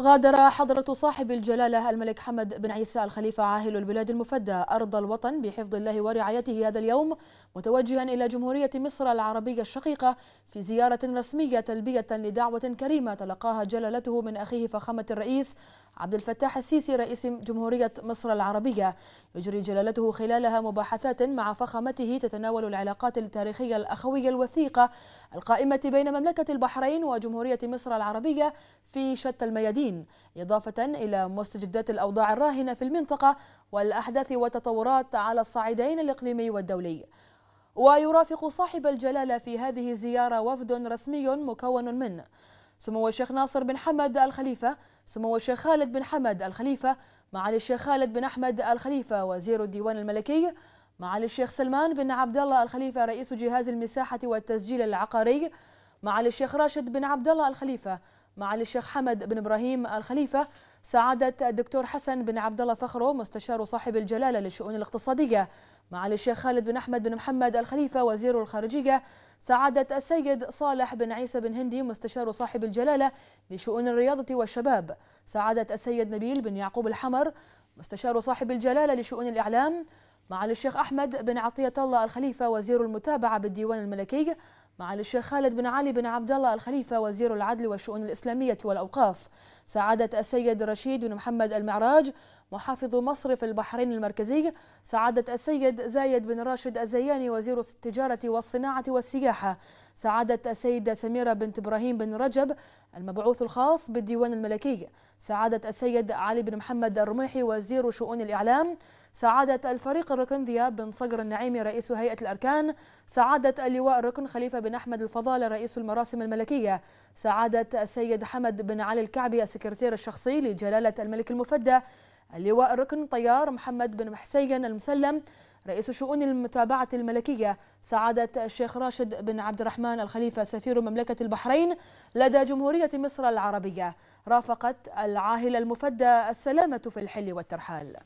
غادر حضرة صاحب الجلالة الملك حمد بن عيسى الخليفة عاهل البلاد المفدى أرض الوطن بحفظ الله ورعايته هذا اليوم متوجها إلى جمهورية مصر العربية الشقيقة في زيارة رسمية تلبية لدعوة كريمة تلقاها جلالته من أخيه فخامة الرئيس عبد الفتاح السيسي رئيس جمهورية مصر العربية يجري جلالته خلالها مباحثات مع فخامته تتناول العلاقات التاريخية الأخوية الوثيقة القائمة بين مملكة البحرين وجمهورية مصر العربية في شتى الميادين إضافة إلى مستجدات الأوضاع الراهنة في المنطقة والأحداث والتطورات على الصعيدين الإقليمي والدولي ويرافق صاحب الجلالة في هذه الزيارة وفد رسمي مكون من سمو الشيخ ناصر بن حمد الخليفة سمو الشيخ خالد بن حمد الخليفة معالي الشيخ خالد بن أحمد الخليفة وزير الديوان الملكي معالي الشيخ سلمان بن عبد الله الخليفة رئيس جهاز المساحة والتسجيل العقاري معالي الشيخ راشد بن عبد الله الخليفة معالي الشيخ حمد بن ابراهيم الخليفه سعاده الدكتور حسن بن عبد الله فخرو مستشار صاحب الجلاله للشؤون الاقتصاديه معالي الشيخ خالد بن احمد بن محمد الخليفه وزير الخارجيه سعاده السيد صالح بن عيسى بن هندي مستشار صاحب الجلاله لشؤون الرياضه والشباب سعاده السيد نبيل بن يعقوب الحمر مستشار صاحب الجلاله لشؤون الاعلام معالي الشيخ احمد بن عطيه الله الخليفه وزير المتابعه بالديوان الملكي معالي الشيخ خالد بن علي بن عبد الله الخليفة وزير العدل والشؤون الإسلامية والأوقاف سعادة السيد رشيد بن محمد المعراج محافظ مصر في البحرين المركزي سعادة السيد زايد بن راشد الزياني وزير التجارة والصناعة والسياحة سعادة السيدة سميرة بنت إبراهيم بن رجب المبعوث الخاص بالديوان الملكي سعادة السيد علي بن محمد الرميحي وزير شؤون الإعلام سعادة الفريق الركن ذياب بن صقر النعيمي رئيس هيئة الأركان سعادة اللواء الركن خليفة بن أحمد الفضالة رئيس المراسم الملكية سعادة السيد حمد بن علي الكعبي السكرتير الشخصي لجلالة الملك المفدى اللواء الركن طيار محمد بن محسين المسلم رئيس شؤون المتابعة الملكية سعادة الشيخ راشد بن عبد الرحمن الخليفة سفير مملكة البحرين لدى جمهورية مصر العربية رافقت العاهل المفدى السلامة في الحل والترحال